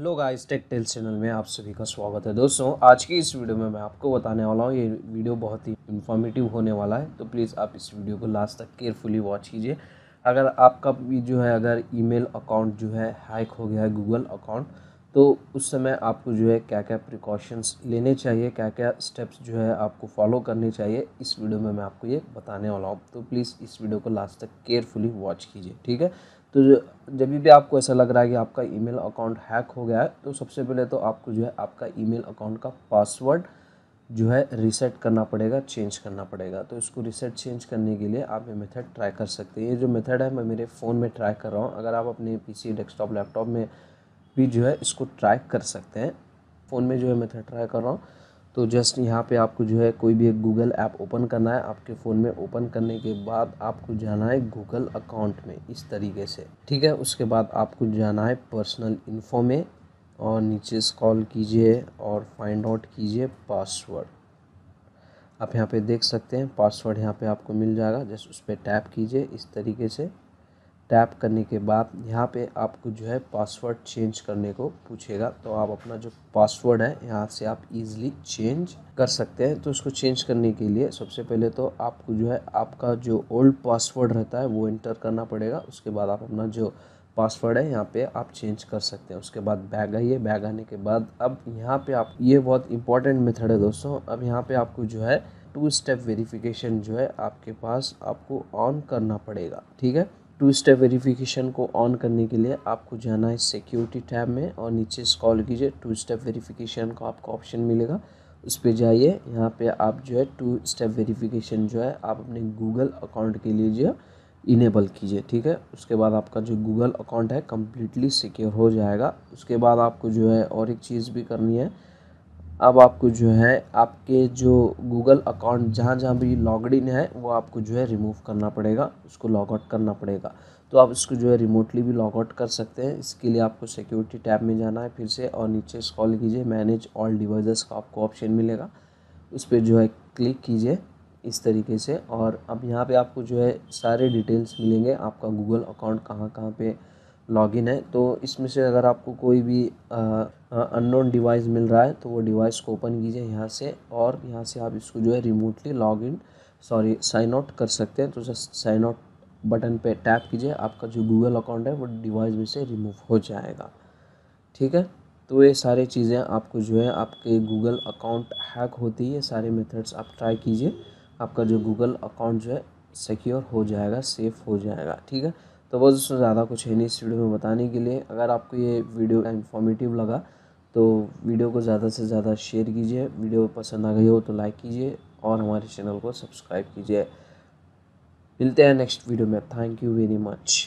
hello guys tech tales channel में आप सभी का स्वागत है दोस्तों आज की इस वीडियो में मैं आपको बताने वाला हूँ ये वीडियो बहुत ही इन्फॉर्मेटिव होने वाला है तो प्लीज़ आप इस वीडियो को लास्ट तक केयरफुली वॉच कीजिए अगर आपका भी जो है अगर ईमेल अकाउंट जो है हैक हो गया है गूगल अकाउंट तो उस समय आपको जो है क्या क्या प्रिकॉशंस लेने चाहिए क्या क्या स्टेप्स जो है आपको फॉलो करने चाहिए इस वीडियो में मैं आपको ये बताने वाला हूँ तो प्लीज़ इस वीडियो को लास्ट तक केयरफुली वॉच कीजिए ठीक है तो जब भी आपको ऐसा लग रहा है कि आपका ईमेल अकाउंट हैक हो गया है तो सबसे पहले तो आपको जो है आपका ईमेल अकाउंट का पासवर्ड जो है रीसेट करना पड़ेगा चेंज करना पड़ेगा तो इसको रीसेट चेंज करने के लिए आप ये मेथड ट्राई कर सकते हैं ये जो मेथड है मैं मेरे फ़ोन में ट्राई कर रहा हूँ अगर आप अपने पीसी डेस्कटॉप लैपटॉप में भी जो है इसको ट्राई कर सकते हैं फ़ोन में जो है मेथड ट्राई कर रहा हूँ तो जस्ट यहाँ पे आपको जो है कोई भी एक गूगल ऐप ओपन करना है आपके फ़ोन में ओपन करने के बाद आपको जाना है गूगल अकाउंट में इस तरीके से ठीक है उसके बाद आपको जाना है पर्सनल इन्फो में और नीचे स्कॉल कीजिए और फाइंड आउट कीजिए पासवर्ड आप यहाँ पे देख सकते हैं पासवर्ड यहाँ पे आपको मिल जाएगा जस्ट उस पर टैप कीजिए इस तरीके से टैप करने के बाद यहाँ पे आपको जो है पासवर्ड चेंज करने को पूछेगा तो आप अपना जो पासवर्ड है यहाँ से आप इजीली चेंज कर सकते हैं तो उसको चेंज करने के लिए सबसे पहले तो आपको जो है आपका जो ओल्ड पासवर्ड रहता है वो इंटर करना पड़ेगा उसके बाद आप अपना जो पासवर्ड है यहाँ पे आप चेंज कर सकते हैं उसके बाद बैग आइए बैग आने के बाद अब यहाँ पे आप ये बहुत इंपॉर्टेंट मेथड है दोस्तों अब यहाँ पे आपको जो है टू स्टेप वेरिफिकेशन जो है आपके पास आपको ऑन करना पड़ेगा ठीक है टू स्टेप वेरिफिकेशन को ऑन करने के लिए आपको जाना है सिक्योरिटी टैब में और नीचे स्कॉल कीजिए टू स्टेप वेरिफिकेशन का आपको ऑप्शन मिलेगा उस पर जाइए यहाँ पे आप जो है टू स्टेप वेरिफिकेशन जो है आप अपने गूगल अकाउंट के लिए जो है इनेबल कीजिए ठीक है उसके बाद आपका जो गूगल अकाउंट है कम्प्लीटली सिक्योर हो जाएगा उसके बाद आपको जो है और एक चीज़ भी करनी है अब आपको जो है आपके जो गूगल अकाउंट जहाँ जहाँ भी लॉगड इन है वो आपको जो है रिमूव करना पड़ेगा उसको लॉग आउट करना पड़ेगा तो आप इसको जो है रिमोटली भी लॉग आउट कर सकते हैं इसके लिए आपको सिक्योरिटी टैब में जाना है फिर से और नीचे स्कॉल कीजिए मैनेज ऑल डिवाइसेस का आपको ऑप्शन मिलेगा उस पर जो है क्लिक कीजिए इस तरीके से और अब यहाँ पे आपको जो है सारे डिटेल्स मिलेंगे आपका गूगल अकाउंट कहाँ कहाँ पे लॉगिन है तो इसमें से अगर आपको कोई भी आ, अननोन डिवाइस मिल रहा है तो वो डिवाइस को ओपन कीजिए यहाँ से और यहाँ से आप इसको जो है remotely log in sorry sign out कर सकते हैं तो जस्ट साइन आउट बटन पे टैप कीजिए आपका जो गूगल अकाउंट है वो डिवाइस में से रिमूव हो जाएगा ठीक है तो ये सारे चीज़ें आपको जो है आपके गूगल अकाउंट हैक होती है सारे मेथड्स आप ट्राई कीजिए आपका जो गूगल अकाउंट जो है सिक्योर हो जाएगा सेफ़ हो जाएगा ठीक है तो बस ज़्यादा कुछ है नहीं इस वीडियो में बताने के लिए अगर आपको ये वीडियो इन्फॉर्मेटिव लगा तो वीडियो को ज़्यादा से ज़्यादा शेयर कीजिए वीडियो पसंद आ गई हो तो लाइक कीजिए और हमारे चैनल को सब्सक्राइब कीजिए मिलते हैं नेक्स्ट वीडियो में थैंक यू वेरी मच